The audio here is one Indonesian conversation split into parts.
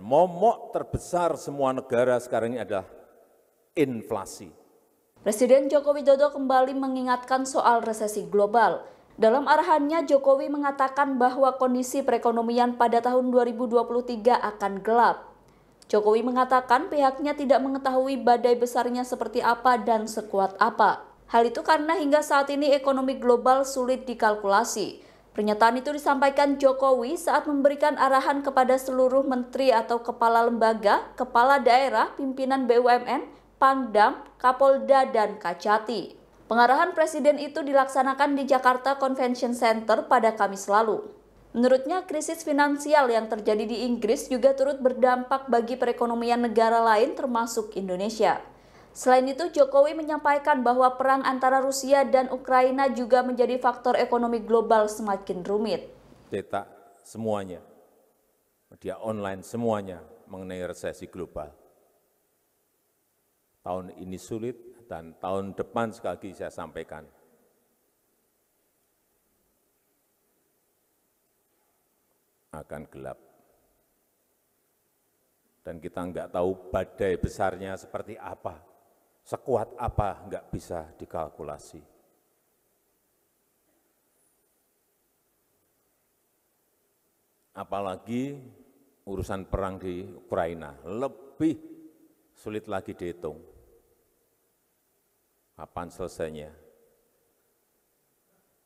Momok terbesar semua negara sekarang ini adalah inflasi. Presiden Joko Widodo kembali mengingatkan soal resesi global. Dalam arahannya, Jokowi mengatakan bahwa kondisi perekonomian pada tahun 2023 akan gelap. Jokowi mengatakan pihaknya tidak mengetahui badai besarnya seperti apa dan sekuat apa. Hal itu karena hingga saat ini ekonomi global sulit dikalkulasi. Pernyataan itu disampaikan Jokowi saat memberikan arahan kepada seluruh menteri atau kepala lembaga, kepala daerah, pimpinan BUMN, Pangdam, Kapolda, dan Kacati. Pengarahan presiden itu dilaksanakan di Jakarta Convention Center pada Kamis lalu. Menurutnya, krisis finansial yang terjadi di Inggris juga turut berdampak bagi perekonomian negara lain termasuk Indonesia. Selain itu, Jokowi menyampaikan bahwa perang antara Rusia dan Ukraina juga menjadi faktor ekonomi global semakin rumit. Cetak semuanya, media online semuanya mengenai resesi global. Tahun ini sulit dan tahun depan sekali lagi saya sampaikan. akan gelap. Dan kita enggak tahu badai besarnya seperti apa sekuat apa enggak bisa dikalkulasi. Apalagi urusan perang di Ukraina, lebih sulit lagi dihitung. Kapan selesainya?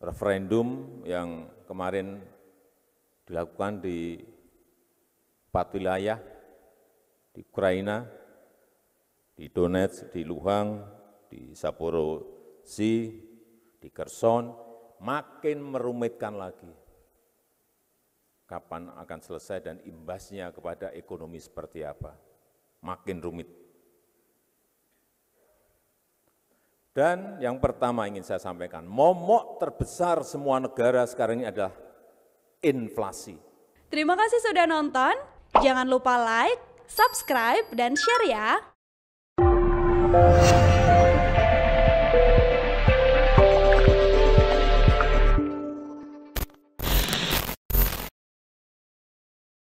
Referendum yang kemarin dilakukan di empat wilayah di Ukraina di Donetsk, di Luhang, di Saporosi, di Kherson, makin merumitkan lagi kapan akan selesai dan imbasnya kepada ekonomi seperti apa. Makin rumit. Dan yang pertama ingin saya sampaikan, momok terbesar semua negara sekarang ini adalah inflasi. Terima kasih sudah nonton. Jangan lupa like, subscribe, dan share ya. Thank